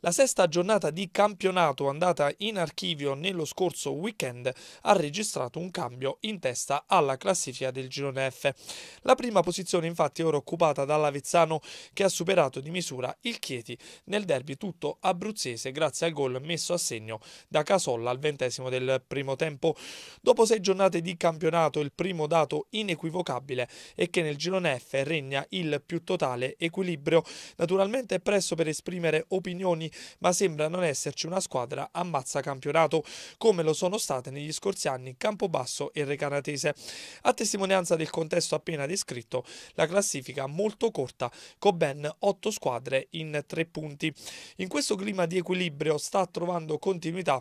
La sesta giornata di campionato andata in archivio nello scorso weekend ha registrato un cambio in testa alla classifica del girone F. La prima posizione infatti è ora occupata dall'Avezzano che ha superato di misura il Chieti nel derby tutto abruzzese grazie al gol messo a segno da Casolla al ventesimo del primo tempo. Dopo sei giornate di campionato il primo dato inequivocabile è che nel girone F regna il più totale equilibrio. Naturalmente è presto per esprimere opinioni campioni, ma sembra non esserci una squadra ammazza campionato, come lo sono state negli scorsi anni Campobasso e Recanatese. A testimonianza del contesto appena descritto, la classifica molto corta, con ben otto squadre in tre punti. In questo clima di equilibrio sta trovando continuità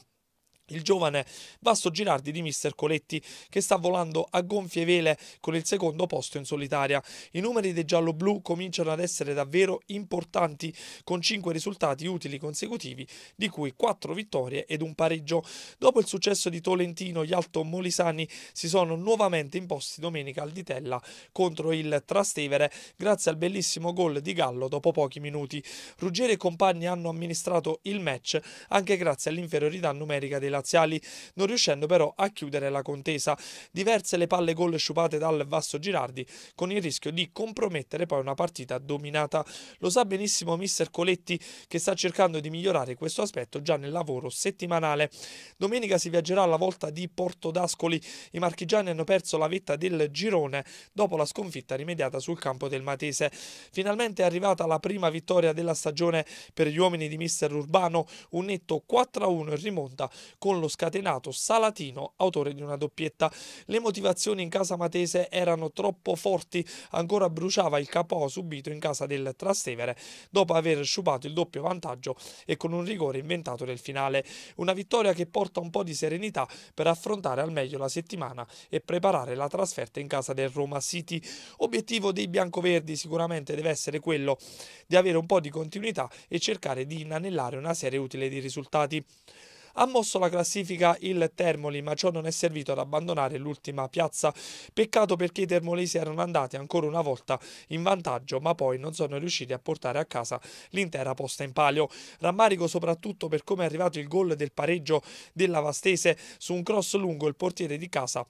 il giovane Vasto Girardi di Mister Coletti che sta volando a gonfie vele con il secondo posto in solitaria. I numeri dei giallo-blu cominciano ad essere davvero importanti con 5 risultati utili consecutivi di cui 4 vittorie ed un pareggio. Dopo il successo di Tolentino gli Alto Molisani si sono nuovamente imposti domenica al Ditella contro il Trastevere grazie al bellissimo gol di Gallo dopo pochi minuti. Ruggeri e compagni hanno amministrato il match anche grazie all'inferiorità numerica della laziali, non riuscendo però a chiudere la contesa. Diverse le palle gol sciupate dal Vasso Girardi, con il rischio di compromettere poi una partita dominata. Lo sa benissimo mister Coletti, che sta cercando di migliorare questo aspetto già nel lavoro settimanale. Domenica si viaggerà alla volta di Porto d'Ascoli. I marchigiani hanno perso la vetta del girone dopo la sconfitta rimediata sul campo del Matese. Finalmente è arrivata la prima vittoria della stagione per gli uomini di mister Urbano, un netto 4-1 in rimonta con lo scatenato Salatino, autore di una doppietta. Le motivazioni in casa matese erano troppo forti, ancora bruciava il capo subito in casa del Trastevere dopo aver sciupato il doppio vantaggio e con un rigore inventato nel finale. Una vittoria che porta un po' di serenità per affrontare al meglio la settimana e preparare la trasferta in casa del Roma City. Obiettivo dei biancoverdi sicuramente deve essere quello di avere un po' di continuità e cercare di inanellare una serie utile di risultati. Ha mosso la classifica il Termoli, ma ciò non è servito ad abbandonare l'ultima piazza. Peccato perché i termolesi erano andati ancora una volta in vantaggio, ma poi non sono riusciti a portare a casa l'intera posta in palio. Rammarico soprattutto per come è arrivato il gol del pareggio della Vastese su un cross lungo il portiere di casa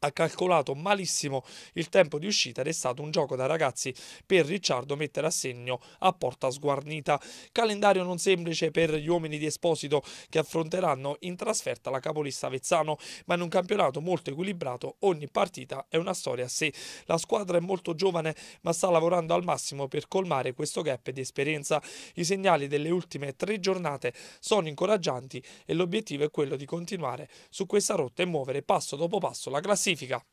ha calcolato malissimo il tempo di uscita ed è stato un gioco da ragazzi per Ricciardo mettere a segno a porta sguarnita. Calendario non semplice per gli uomini di Esposito che affronteranno in trasferta la capolista Vezzano, ma in un campionato molto equilibrato ogni partita è una storia a sé. La squadra è molto giovane ma sta lavorando al massimo per colmare questo gap di esperienza. I segnali delle ultime tre giornate sono incoraggianti e l'obiettivo è quello di continuare su questa rotta e muovere passo dopo passo la classifica classifica.